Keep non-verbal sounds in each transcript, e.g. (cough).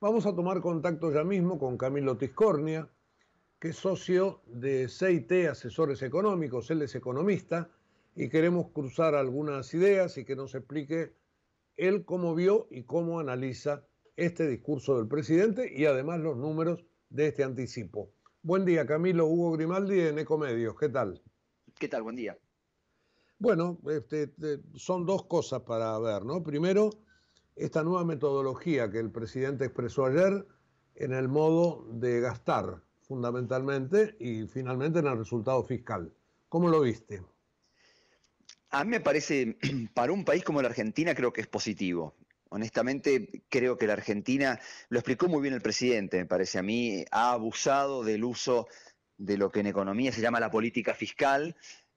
Vamos a tomar contacto ya mismo con Camilo Tiscornia, que es socio de CIT Asesores Económicos, él es economista, y queremos cruzar algunas ideas y que nos explique él cómo vio y cómo analiza este discurso del presidente y además los números de este anticipo. Buen día, Camilo Hugo Grimaldi en Ecomedios. ¿Qué tal? ¿Qué tal? Buen día. Bueno, este, son dos cosas para ver, ¿no? Primero, esta nueva metodología que el presidente expresó ayer en el modo de gastar fundamentalmente y finalmente en el resultado fiscal. ¿Cómo lo viste? A mí me parece, (clears throat) para un país como la Argentina creo que es positivo. Honestamente, creo que la Argentina, lo explicó muy bien el presidente, me parece a mí, ha abusado del uso de lo que en economía se llama la política fiscal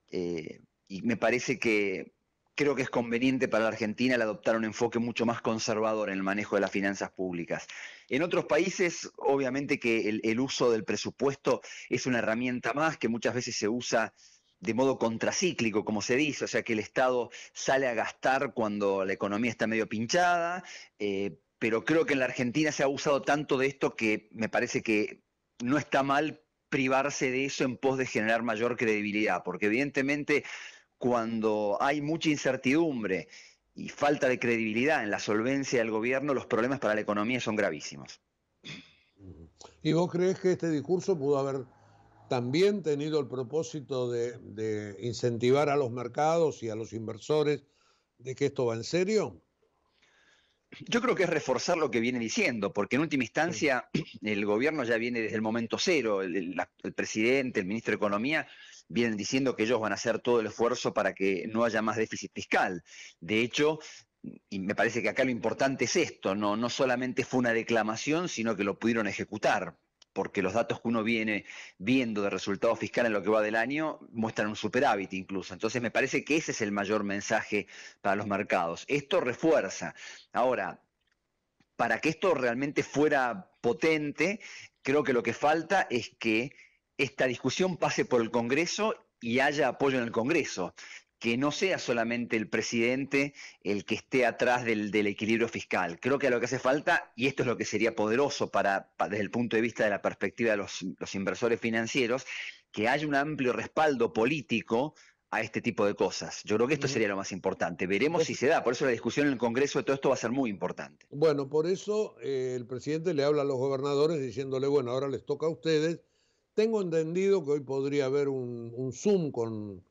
eh, y me parece que creo que es conveniente para la Argentina el adoptar un enfoque mucho más conservador en el manejo de las finanzas públicas. En otros países, obviamente que el, uso del presupuesto es una herramienta más que muchas veces se usa de modo contracíclico, como se dice, o sea que el Estado sale a gastar cuando la economía está medio pinchada, eh, pero creo que en la Argentina se ha usado tanto de esto que me parece que no está mal privarse de eso en pos de generar mayor credibilidad, porque evidentemente cuando hay mucha incertidumbre y falta de credibilidad en la solvencia del gobierno, los problemas para la economía son gravísimos. ¿Y vos crees que este discurso pudo haber también tenido el propósito de, incentivar a los mercados y a los inversores de que esto va en serio? Yo creo que es reforzar lo que viene diciendo, porque en última instancia el gobierno ya viene desde el momento cero, el, el presidente, el ministro de Economía vienen diciendo que ellos van a hacer todo el esfuerzo para que no haya más déficit fiscal. De hecho, y me parece que acá lo importante es esto, no, no solamente fue una declamación, sino que lo pudieron ejecutar porque los datos que uno viene viendo de resultados fiscales en lo que va del año muestran un superávit incluso. Entonces me parece que ese es el mayor mensaje para los mercados. Esto refuerza. Ahora, para que esto realmente fuera potente, creo que lo que falta es que esta discusión pase por el Congreso y haya apoyo en el Congreso, que no sea solamente el presidente el que esté atrás del, equilibrio fiscal. Creo que a lo que hace falta, y esto es lo que sería poderoso para, desde el punto de vista de la perspectiva de los, inversores financieros, que haya un amplio respaldo político a este tipo de cosas. Yo creo que esto sería lo más importante. Veremos pues si se da. Por eso la discusión en el Congreso de todo esto va a ser muy importante. Bueno, por eso eh, el presidente le habla a los gobernadores diciéndole, bueno, ahora les toca a ustedes tengo entendido que hoy podría haber un, Zoom con,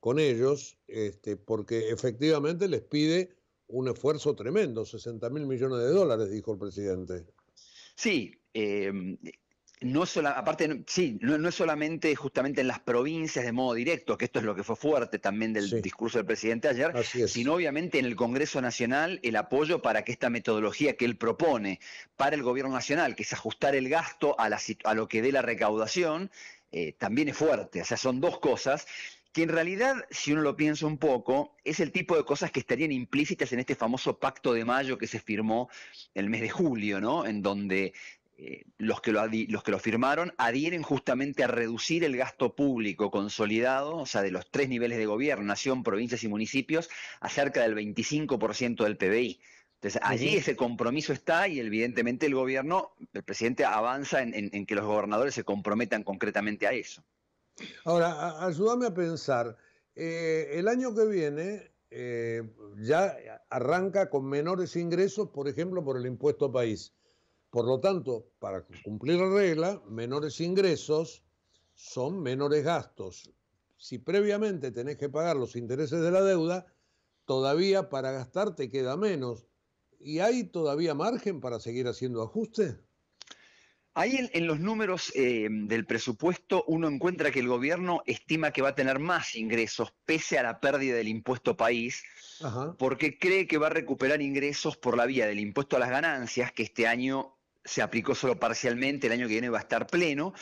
con ellos, este, porque efectivamente les pide un esfuerzo tremendo, 60 mil millones de dólares, dijo el presidente. Sí, em, no aparte, sí, no, es solamente justamente en las provincias de modo directo, que esto es lo que fue fuerte también del discurso del presidente ayer, sino obviamente en el Congreso Nacional el apoyo para que esta metodología que él propone para el gobierno nacional, que es ajustar el gasto a, la, a lo que dé la recaudación, eh, también es fuerte. O sea, son dos cosas que en realidad, si uno lo piensa un poco, es el tipo de cosas que estarían implícitas en este famoso pacto de mayo que se firmó el mes de julio, ¿no? En donde eh, los, que lo los que lo firmaron adhieren justamente a reducir el gasto público consolidado, o sea, de los tres niveles de gobierno, nación, provincias y municipios, a cerca del 25% del PBI. Entonces, allí ese compromiso está y evidentemente el gobierno, el presidente avanza en, que los gobernadores se comprometan concretamente a eso. Ahora, ayúdame a pensar, eh, el año que viene eh, ya arranca con menores ingresos, por ejemplo, por el impuesto país. Por lo tanto, para cumplir la regla, menores ingresos son menores gastos. Si previamente tenés que pagar los intereses de la deuda, todavía para gastar te queda menos. ¿Y hay todavía margen para seguir haciendo ajustes? Ahí en, los números eh, del presupuesto uno encuentra que el gobierno estima que va a tener más ingresos pese a la pérdida del impuesto país, porque cree que va a recuperar ingresos por la vía del impuesto a las ganancias, que este año se aplicó solo parcialmente, el año que viene va a estar pleno.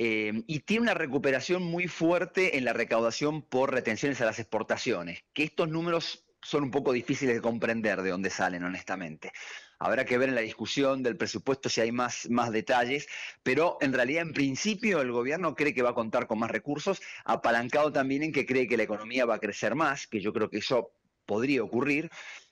Eh, y tiene una recuperación muy fuerte en la recaudación por retenciones a las exportaciones, que estos números son un poco difíciles de comprender de dónde salen, honestamente. Habrá que ver en la discusión del presupuesto si hay más, más detalles, pero en realidad, en principio, el gobierno cree que va a contar con más recursos, apalancado también en que cree que la economía va a crecer más, que yo creo que eso podría ocurrir,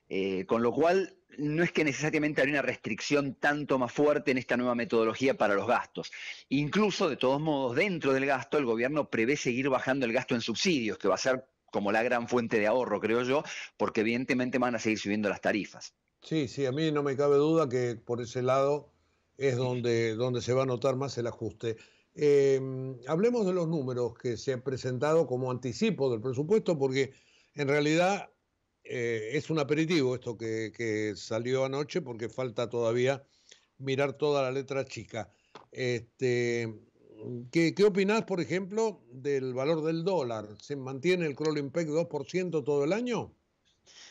eh, con lo cual no es que necesariamente haya una restricción tanto más fuerte en esta nueva metodología para los gastos. Incluso, de todos modos, dentro del gasto, el gobierno prevé seguir bajando el gasto en subsidios, que va a ser como la gran fuente de ahorro, creo yo, porque evidentemente van a seguir subiendo las tarifas. Sí, sí, a mí no me cabe duda que por ese lado es donde, donde se va a notar más el ajuste. Eh, hablemos de los números que se han presentado como anticipo del presupuesto, porque en realidad eh, es un aperitivo esto que, salió anoche porque falta todavía mirar toda la letra chica. Este, ¿qué, ¿Qué opinás, por ejemplo, del valor del dólar? ¿Se mantiene el crawling impact 2% todo el año?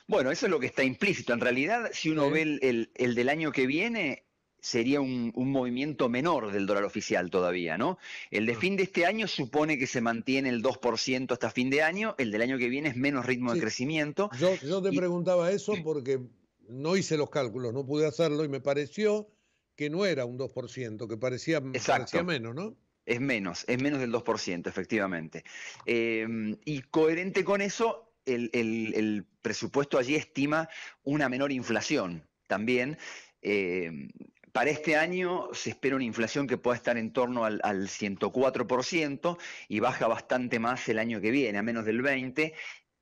Bueno, eso es lo que está implícito. En realidad, si uno ve el, el, del año que viene, sería un, movimiento menor del dólar oficial todavía, ¿no? El de fin de este año supone que se mantiene el 2% hasta fin de año, el del año que viene es menos ritmo de crecimiento. Yo, te preguntaba eso porque no hice los cálculos, no pude hacerlo y me pareció que no era un 2%, que parecía, menos, ¿no? Es menos, es menos del 2%, efectivamente. Em, y coherente con eso, el, presupuesto allí estima una menor inflación también. Em, para este año se espera una inflación que pueda estar en torno al, 104% y baja bastante más el año que viene, a menos del 20%,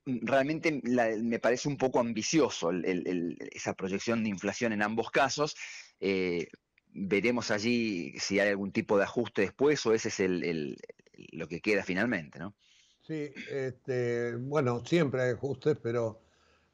realmente me parece un poco ambicioso esa proyección de inflación en ambos casos. Eh, veremos allí si hay algún tipo de ajuste después o ese es lo que queda finalmente, Sí, este, bueno, siempre hay ajustes, pero,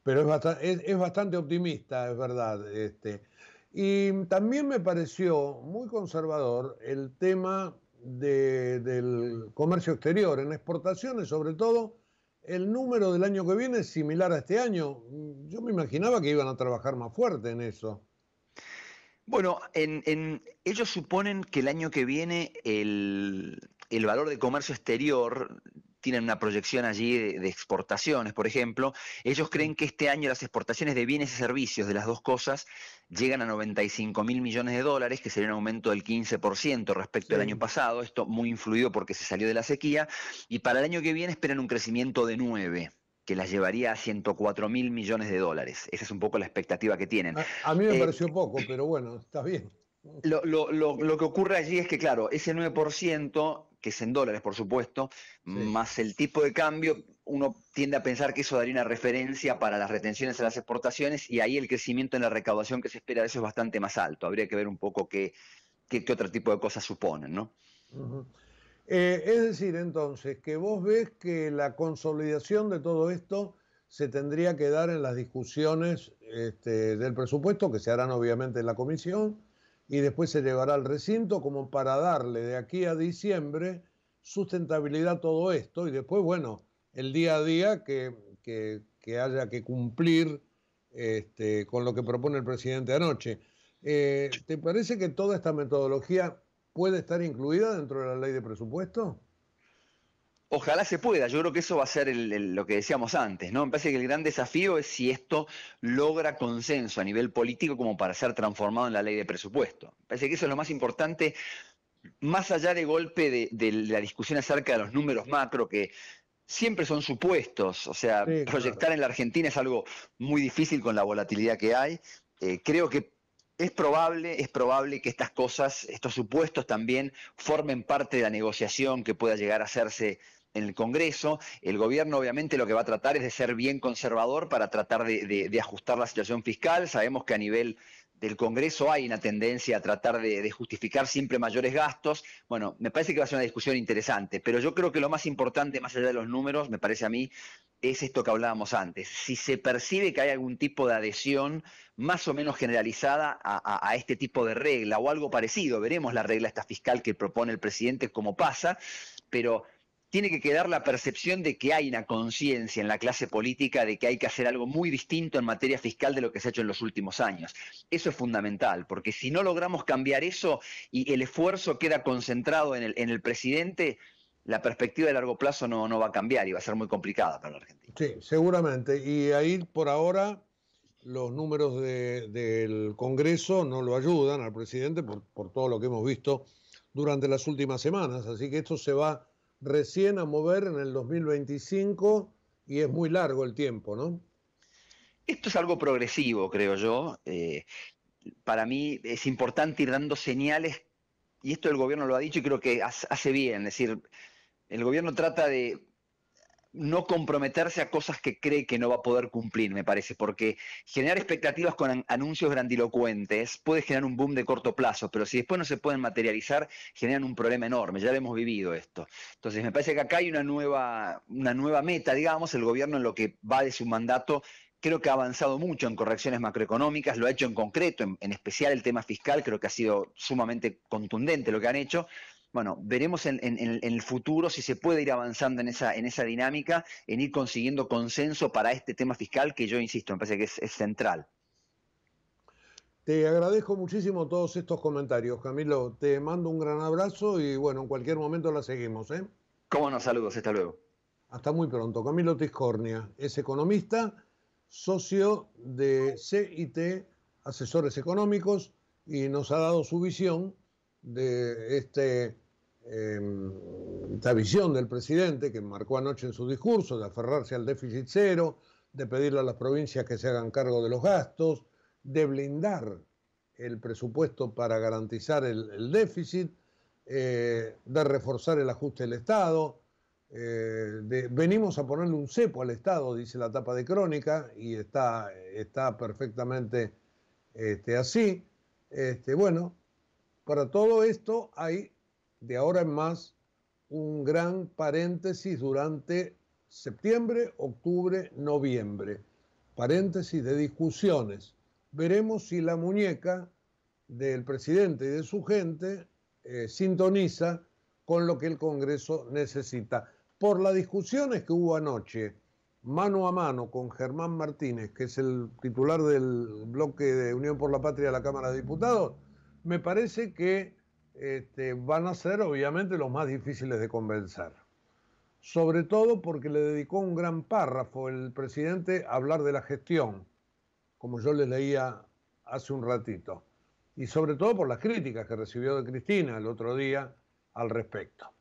es, bastante, optimista, es verdad. Este, y también me pareció muy conservador el tema del comercio exterior, en exportaciones sobre todo, el número del año que viene es similar a este año. Mm, yo me imaginaba que iban a trabajar más fuerte en eso. Bueno, en, ellos suponen que el año que viene el, el valor de comercio exterior tienen una proyección allí de, exportaciones, por ejemplo, ellos creen que este año las exportaciones de bienes y servicios de las dos cosas llegan a 95 mil millones de dólares, que sería un aumento del 15% respecto al año pasado, esto muy influido porque se salió de la sequía, y para el año que viene esperan un crecimiento de 9 que las llevaría a 104 mil millones de dólares. Esa es un poco la expectativa que tienen. A, mí me eh, pareció poco, pero bueno, está bien. Lo, lo, que ocurre allí es que, claro, ese 9% que es en dólares, por supuesto, más el tipo de cambio, uno tiende a pensar que eso daría una referencia para las retenciones a las exportaciones y ahí el crecimiento en la recaudación que se espera de eso es bastante más alto. Habría que ver un poco qué, qué, otro tipo de cosas suponen, ¿no? Eh, es decir, entonces, que vos ves que la consolidación de todo esto se tendría que dar en las discusiones este, del presupuesto, que se harán obviamente en la comisión, y después se llevará al recinto como para darle de aquí a diciembre sustentabilidad a todo esto y después, bueno, el día a día que, haya que cumplir este, con lo que propone el presidente anoche. Eh, ¿Te parece que toda esta metodología puede estar incluida dentro de la ley de presupuesto? Ojalá se pueda, yo creo que eso va a ser lo que decíamos antes, ¿no? Me parece que el gran desafío es si esto logra consenso a nivel político como para ser transformado en la ley de presupuesto. Me parece que eso es lo más importante, más allá de golpe de, la discusión acerca de los números macro que siempre son supuestos, o sea, proyectar en la Argentina es algo muy difícil con la volatilidad que hay. Eh, creo que es probable, es probable que estas cosas, estos supuestos también formen parte de la negociación que pueda llegar a hacerse en el Congreso. El gobierno obviamente lo que va a tratar es de ser bien conservador para tratar de, ajustar la situación fiscal. Sabemos que a nivel del Congreso hay una tendencia a tratar de, justificar siempre mayores gastos. Bueno, me parece que va a ser una discusión interesante, pero yo creo que lo más importante, más allá de los números, me parece a mí, es esto que hablábamos antes. Si se percibe que hay algún tipo de adhesión más o menos generalizada a, a este tipo de regla o algo parecido, veremos la regla esta fiscal que propone el presidente, cómo pasa, pero tiene que quedar la percepción de que hay una conciencia en la clase política de que hay que hacer algo muy distinto en materia fiscal de lo que se ha hecho en los últimos años. Eso es fundamental, porque si no logramos cambiar eso y el esfuerzo queda concentrado en el, en el presidente, la perspectiva de largo plazo no, va a cambiar y va a ser muy complicada para la Argentina. Sí, seguramente. Y ahí por ahora los números del Congreso no lo ayudan al presidente por, por todo lo que hemos visto durante las últimas semanas. Así que esto se va recién a mover en el 2025 y es muy largo el tiempo, ¿no? Esto es algo progresivo, creo yo. Eh, para mí es importante ir dando señales, y esto el gobierno lo ha dicho y creo que hace bien, es decir, el gobierno trata de no comprometerse a cosas que cree que no va a poder cumplir, me parece, porque generar expectativas con anuncios grandilocuentes puede generar un boom de corto plazo, pero si después no se pueden materializar, generan un problema enorme, ya lo hemos vivido esto. Entonces, me parece que acá hay una nueva, una nueva meta, digamos, el gobierno en lo que va de su mandato creo que ha avanzado mucho en correcciones macroeconómicas, lo ha hecho en concreto, en, especial el tema fiscal, creo que ha sido sumamente contundente lo que han hecho, bueno, veremos en, el futuro si se puede ir avanzando en esa, en esa dinámica, en ir consiguiendo consenso para este tema fiscal que yo insisto, me parece que es, central. Te agradezco muchísimo todos estos comentarios, Camilo. Te mando un gran abrazo y bueno, en cualquier momento la seguimos. ¿eh? Cómo nos saludos, hasta luego. Hasta muy pronto. Camilo Tiscornia es economista, socio de CIT, asesores económicos, y nos ha dado su visión de este, em, esta visión del presidente que marcó anoche en su discurso de aferrarse al déficit cero, de pedirle a las provincias que se hagan cargo de los gastos, de blindar el presupuesto para garantizar el, déficit, eh, de reforzar el ajuste del Estado. Eh, de, venimos a ponerle un cepo al Estado, dice la tapa de crónica, y está, está perfectamente este, así. Este, bueno, para todo esto hay de ahora en más un gran paréntesis durante septiembre, octubre, noviembre. Paréntesis de discusiones. Veremos si la muñeca del presidente y de su gente eh, sintoniza con lo que el Congreso necesita. Por las discusiones que hubo anoche, mano a mano con Germán Martínez, que es el titular del bloque de Unión por la Patria de la Cámara de Diputados, me parece que este, van a ser obviamente los más difíciles de convencer. Sobre todo porque le dedicó un gran párrafo el presidente a hablar de la gestión, como yo le leía hace un ratito. Y sobre todo por las críticas que recibió de Cristina el otro día al respecto.